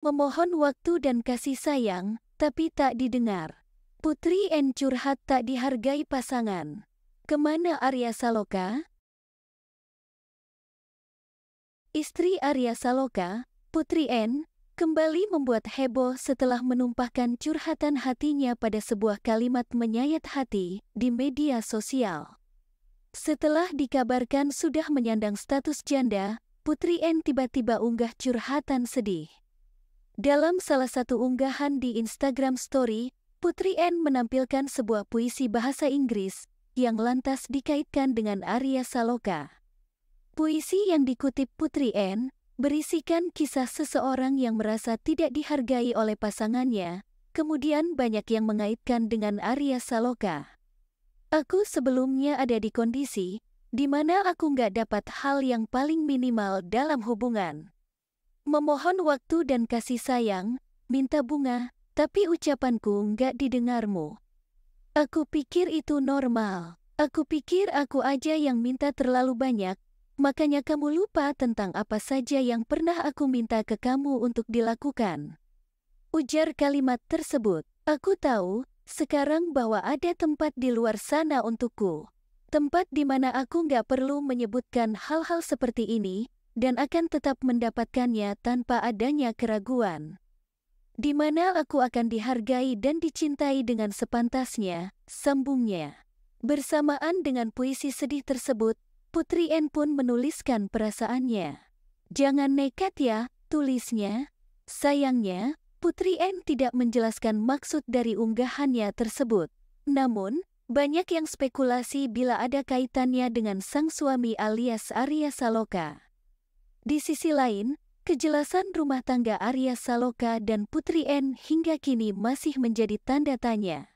Memohon waktu dan kasih sayang, tapi tak didengar. Putri N curhat tak dihargai pasangan. Kemana Arya Saloka? Istri Arya Saloka, Putri N, kembali membuat heboh setelah menumpahkan curhatan hatinya pada sebuah kalimat menyayat hati di media sosial. Setelah dikabarkan sudah menyandang status janda, Putri N tiba-tiba unggah curhatan sedih. Dalam salah satu unggahan di Instagram Story, Putri Anne menampilkan sebuah puisi bahasa Inggris yang lantas dikaitkan dengan Arya Saloka. Puisi yang dikutip Putri Anne berisikan kisah seseorang yang merasa tidak dihargai oleh pasangannya, kemudian banyak yang mengaitkan dengan Arya Saloka. Aku sebelumnya ada di kondisi di mana aku nggak dapat hal yang paling minimal dalam hubungan. Memohon waktu dan kasih sayang, minta bunga, tapi ucapanku nggak didengarmu. Aku pikir itu normal. Aku pikir aku aja yang minta terlalu banyak, makanya kamu lupa tentang apa saja yang pernah aku minta ke kamu untuk dilakukan. Ujar kalimat tersebut. Aku tahu sekarang bahwa ada tempat di luar sana untukku. Tempat di mana aku nggak perlu menyebutkan hal-hal seperti ini, dan akan tetap mendapatkannya tanpa adanya keraguan. Di mana aku akan dihargai dan dicintai dengan sepantasnya, sambungnya. Bersamaan dengan puisi sedih tersebut, Putri N pun menuliskan perasaannya. Jangan nekat ya, tulisnya. Sayangnya, Putri N tidak menjelaskan maksud dari unggahannya tersebut. Namun, banyak yang spekulasi bila ada kaitannya dengan sang suami alias Arya Saloka. Di sisi lain, kejelasan rumah tangga Arya Saloka dan Putri N hingga kini masih menjadi tanda tanya.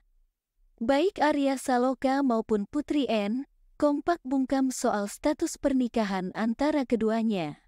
Baik Arya Saloka maupun Putri N kompak bungkam soal status pernikahan antara keduanya.